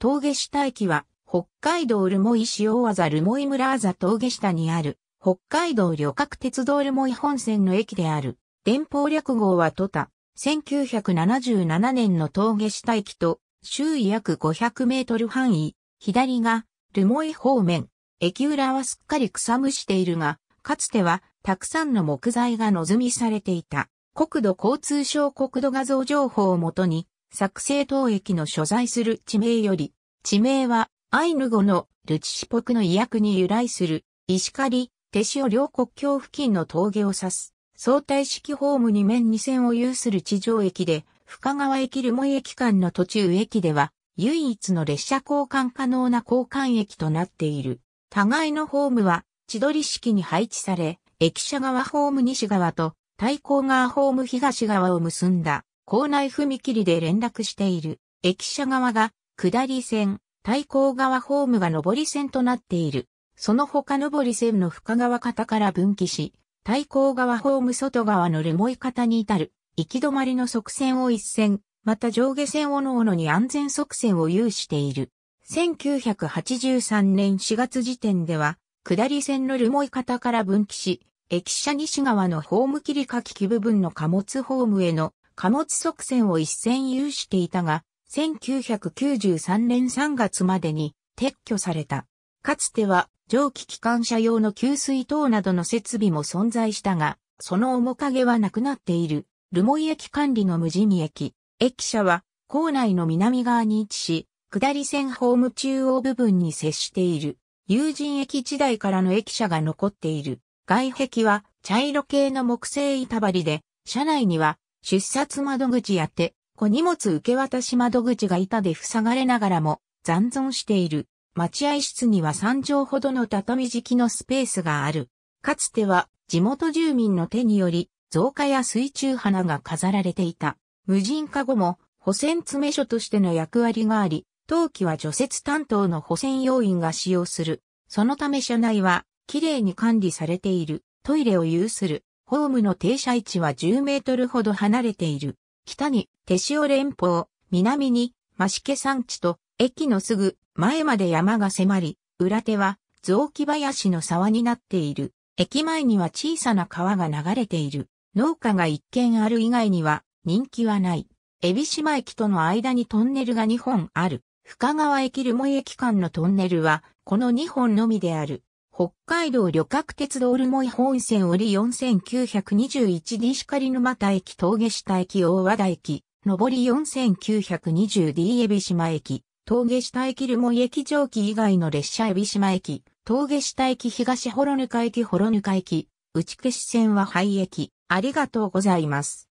峠下駅は、北海道留萌市大技留萌村あざ峠下にある、北海道旅客鉄道留萌本線の駅である。電報略号はトタ、1977年の峠下駅と、周囲約500メートル範囲、左が、留萌方面。駅裏はすっかり草むしているが、かつては、たくさんの木材が望みされていた。国土交通省国土画像情報をもとに、作成当駅の所在する地名より、地名はアイヌ語のルチシポクの意訳に由来する、石狩、手塩両国境付近の峠を指す、相対式ホーム2面2線を有する地上駅で、深川駅留萌駅間の途中駅では、唯一の列車交換可能な交換駅となっている。互いのホームは、千鳥式に配置され、駅舎側ホーム西側と、対向側ホーム東側を結んだ。校内踏切で連絡している。駅舎側が下り線、対向側ホームが上り線となっている。その他上り線の深川方から分岐し、対向側ホーム外側の留萌方に至る、行き止まりの側線を一線、また上下線をのおのに安全側線を有している。1983年4月時点では、下り線の留萌方から分岐し、駅舎西側のホーム切り書き部分の貨物ホームへの貨物側線を一線有していたが、1993年3月までに撤去された。かつては蒸気機関車用の給水塔などの設備も存在したが、その面影はなくなっている。留萌駅管理の無人駅。駅舎は構内の南側に位置し、下り線ホーム中央部分に接している。友人駅時代からの駅舎が残っている。外壁は茶色系の木製板張りで、車内には出札窓口やて、小荷物受け渡し窓口が板で塞がれながらも残存している。待合室には3畳ほどの畳敷きのスペースがある。かつては地元住民の手により、造花や水中花が飾られていた。無人化後も、保線詰め所としての役割があり、当期は除雪担当の保線要員が使用する。そのため車内は、綺麗に管理されている。トイレを有する。ホームの停車位置は10メートルほど離れている。北に手塩連峰、南に増毛山地と、駅のすぐ前まで山が迫り、裏手は雑木林の沢になっている。駅前には小さな川が流れている。農家が一軒ある以外には人気はない。海老島駅との間にトンネルが2本ある。深川駅留萌駅間のトンネルは、この2本のみである。北海道旅客鉄道ルモイ本線折4921 d リ沼田駅峠下駅大和田駅、上り 4920D 海老島駅、峠下駅ルモイ駅上記以外の列車海老島駅、峠下駅東ホロヌカ駅ホロヌカ駅、内消線は廃駅。ありがとうございます。